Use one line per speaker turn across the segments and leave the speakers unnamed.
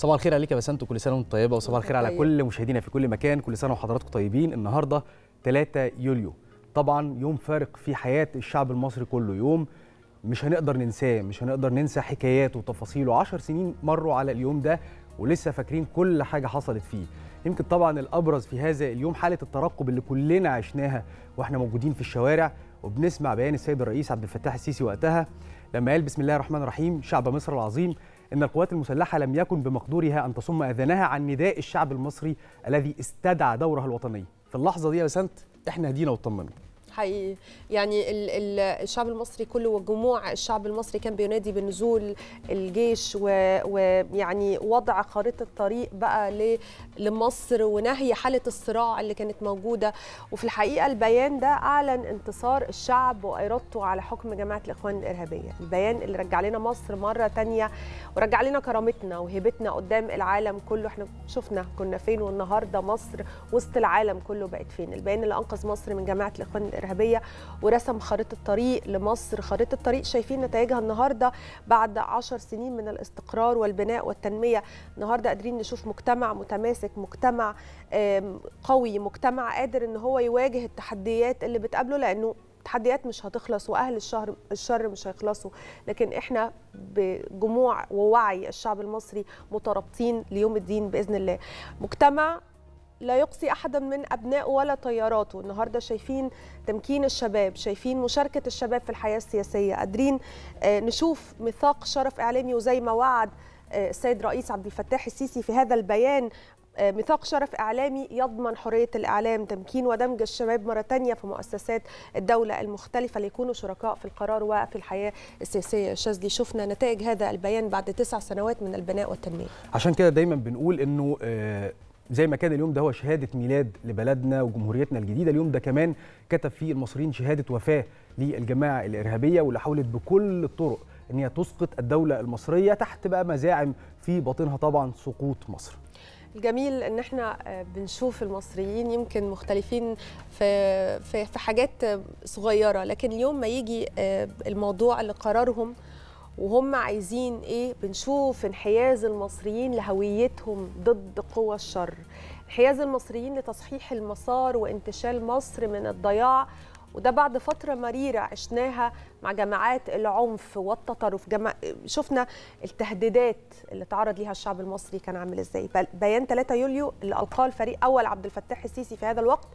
صباح الخير عليك يا بسنت وكل سنه وانت طيبه وصباح الخير على طيب. كل مشاهدينا في كل مكان كل سنه وحضراتكم طيبين النهارده 3 يوليو طبعا يوم فارق في حياه الشعب المصري كله يوم مش هنقدر ننساه مش هنقدر ننسى حكاياته وتفاصيله 10 سنين مروا على اليوم ده ولسه فاكرين كل حاجه حصلت فيه يمكن طبعا الابرز في هذا اليوم حاله الترقب اللي كلنا عشناها واحنا موجودين في الشوارع وبنسمع بيان السيد الرئيس عبد الفتاح السيسي وقتها لما قال بسم الله الرحمن الرحيم شعب مصر العظيم إن القوات المسلحة لم يكن بمقدورها أن تصم أذانها عن نداء الشعب المصري الذي استدعى دوره الوطني في اللحظة دي يا بسنت إحنا هدينا واطمنا
حقيقي يعني الشعب المصري كله وجموع الشعب المصري كان بينادي بنزول الجيش ويعني وضع خريطه طريق بقى لمصر ونهي حاله الصراع اللي كانت موجوده وفي الحقيقه البيان ده اعلن انتصار الشعب وارادته على حكم جماعه الاخوان الارهابيه البيان اللي رجع لنا مصر مره تانية ورجع لنا كرامتنا وهيبتنا قدام العالم كله احنا شفنا كنا فين والنهارده مصر وسط العالم كله بقت فين البيان اللي انقذ مصر من جماعه الاخوان الارهابيه الإرهابية ورسم خريطة الطريق لمصر خريطة الطريق شايفين نتائجها النهاردة بعد عشر سنين من الاستقرار والبناء والتنمية النهاردة قادرين نشوف مجتمع متماسك مجتمع قوي مجتمع قادر ان هو يواجه التحديات اللي بتقابله لانه التحديات مش هتخلص واهل الشهر الشر مش هيخلصوا لكن احنا بجموع ووعي الشعب المصري مترابطين ليوم الدين باذن الله مجتمع لا يقصي احدا من ابنائه ولا طياراته النهارده شايفين تمكين الشباب شايفين مشاركه الشباب في الحياه السياسيه قادرين آه، نشوف ميثاق شرف اعلامي وزي ما وعد آه، السيد رئيس عبد الفتاح السيسي في هذا البيان آه، ميثاق شرف اعلامي يضمن حريه الاعلام تمكين ودمج الشباب مره ثانيه في مؤسسات الدوله المختلفه ليكونوا شركاء في القرار وفي الحياه السياسيه شاذلي شفنا نتائج هذا البيان بعد تسع سنوات من البناء والتنميه
عشان كده دايما بنقول انه زي ما كان اليوم ده هو شهاده ميلاد لبلدنا وجمهوريتنا الجديده اليوم ده كمان كتب فيه المصريين شهاده وفاه للجماعه الارهابيه واللي حاولت بكل الطرق ان هي تسقط الدوله المصريه تحت بقى مزاعم في باطنها طبعا سقوط مصر
الجميل ان احنا بنشوف المصريين يمكن مختلفين في في حاجات صغيره لكن اليوم ما يجي آه، الموضوع لقرارهم وهم عايزين ايه بنشوف انحياز المصريين لهويتهم ضد قوى الشر انحياز المصريين لتصحيح المسار وانتشال مصر من الضياع وده بعد فتره مريره عشناها مع جماعات العنف والتطرف جما... شفنا التهديدات اللي تعرض ليها الشعب المصري كان عامل ازاي بيان 3 يوليو اللي القاه الفريق اول عبد الفتاح السيسي في هذا الوقت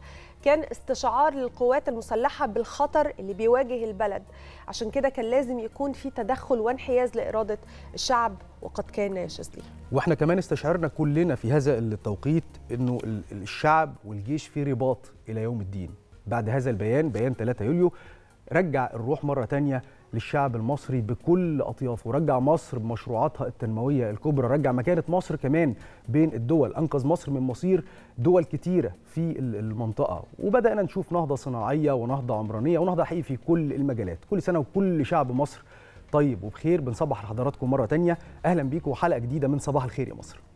كان استشعار للقوات المسلحه بالخطر اللي بيواجه البلد عشان كده كان لازم يكون في تدخل وانحياز لاراده الشعب وقد كان ناشز ليه
واحنا كمان استشعرنا كلنا في هذا التوقيت انه الشعب والجيش في رباط الى يوم الدين بعد هذا البيان بيان 3 يوليو رجع الروح مرة تانية للشعب المصري بكل أطيافه رجع مصر بمشروعاتها التنموية الكبرى رجع مكانة مصر كمان بين الدول أنقذ مصر من مصير دول كتيرة في المنطقة وبدأنا نشوف نهضة صناعية ونهضة عمرانية ونهضة حقيقية في كل المجالات كل سنة وكل شعب مصر طيب وبخير بنصبح لحضراتكم مرة تانية أهلا بيكم وحلقة جديدة من صباح الخير يا مصر